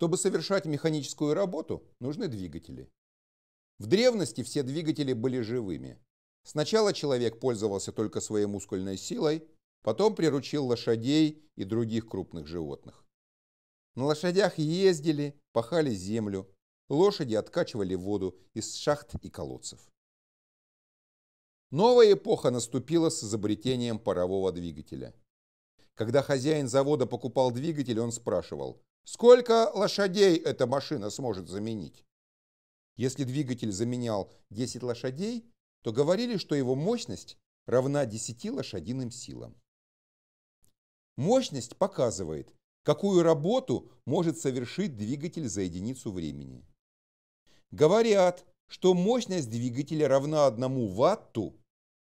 Чтобы совершать механическую работу, нужны двигатели. В древности все двигатели были живыми. Сначала человек пользовался только своей мускульной силой, потом приручил лошадей и других крупных животных. На лошадях ездили, пахали землю, лошади откачивали воду из шахт и колодцев. Новая эпоха наступила с изобретением парового двигателя. Когда хозяин завода покупал двигатель, он спрашивал, Сколько лошадей эта машина сможет заменить? Если двигатель заменял 10 лошадей, то говорили, что его мощность равна 10 лошадиным силам. Мощность показывает, какую работу может совершить двигатель за единицу времени. Говорят, что мощность двигателя равна 1 ватту,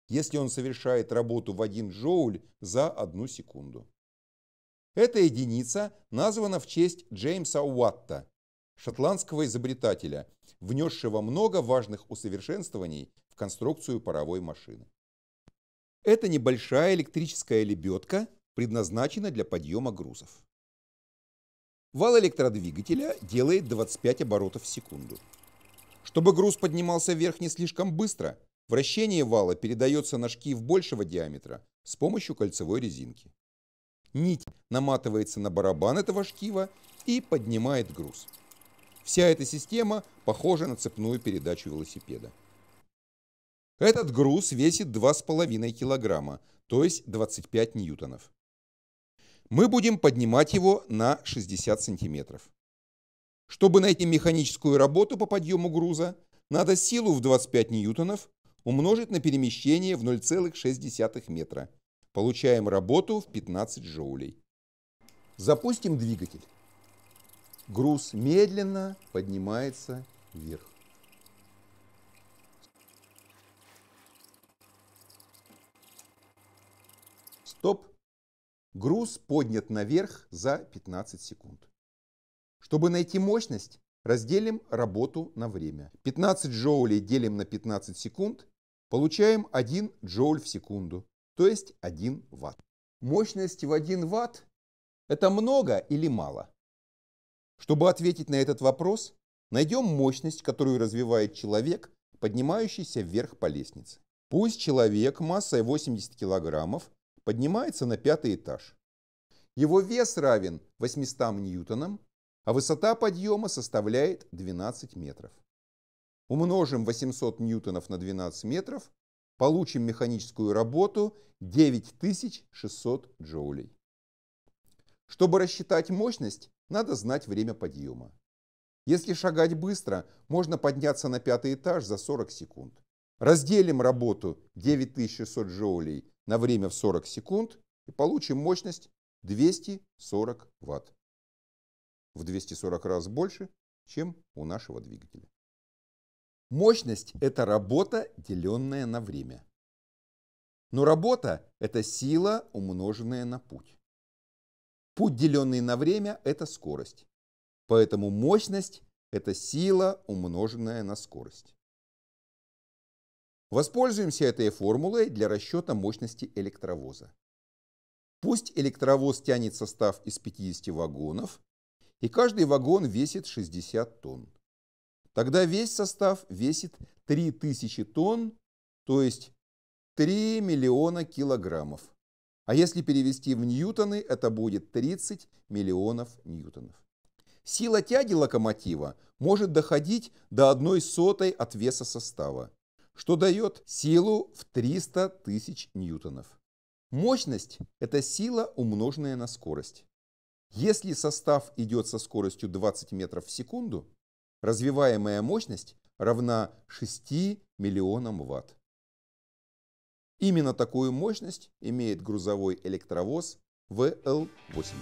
если он совершает работу в 1 джоуль за 1 секунду. Эта единица названа в честь Джеймса Уатта, шотландского изобретателя, внесшего много важных усовершенствований в конструкцию паровой машины. Это небольшая электрическая лебедка предназначена для подъема грузов. Вал электродвигателя делает 25 оборотов в секунду. Чтобы груз поднимался вверх не слишком быстро, вращение вала передается на шкив большего диаметра с помощью кольцевой резинки. Нить наматывается на барабан этого шкива и поднимает груз. Вся эта система похожа на цепную передачу велосипеда. Этот груз весит 2,5 килограмма, то есть 25 ньютонов. Мы будем поднимать его на 60 сантиметров. Чтобы найти механическую работу по подъему груза, надо силу в 25 ньютонов умножить на перемещение в 0,6 метра – Получаем работу в 15 джоулей. Запустим двигатель. Груз медленно поднимается вверх. Стоп. Груз поднят наверх за 15 секунд. Чтобы найти мощность, разделим работу на время. 15 джоулей делим на 15 секунд, получаем 1 джоуль в секунду то есть 1 Вт. Мощность в 1 Вт – это много или мало? Чтобы ответить на этот вопрос, найдем мощность, которую развивает человек, поднимающийся вверх по лестнице. Пусть человек массой 80 кг поднимается на пятый этаж. Его вес равен 800 ньютонам, а высота подъема составляет 12 метров. Умножим 800 ньютонов на 12 метров получим механическую работу 9600 джоулей. Чтобы рассчитать мощность, надо знать время подъема. Если шагать быстро, можно подняться на пятый этаж за 40 секунд. Разделим работу 9600 джоулей на время в 40 секунд и получим мощность 240 Вт. В 240 раз больше, чем у нашего двигателя. Мощность – это работа, деленная на время. Но работа – это сила, умноженная на путь. Путь, деленный на время, это скорость. Поэтому мощность – это сила, умноженная на скорость. Воспользуемся этой формулой для расчета мощности электровоза. Пусть электровоз тянет состав из 50 вагонов, и каждый вагон весит 60 тонн. Тогда весь состав весит 3000 тонн, то есть 3 миллиона килограммов. А если перевести в ньютоны, это будет 30 миллионов ньютонов. Сила тяги локомотива может доходить до одной сотой от веса состава, что дает силу в 300 тысяч ньютонов. Мощность – это сила, умноженная на скорость. Если состав идет со скоростью 20 метров в секунду, Развиваемая мощность равна 6 миллионам ватт. Именно такую мощность имеет грузовой электровоз ВЛ-80.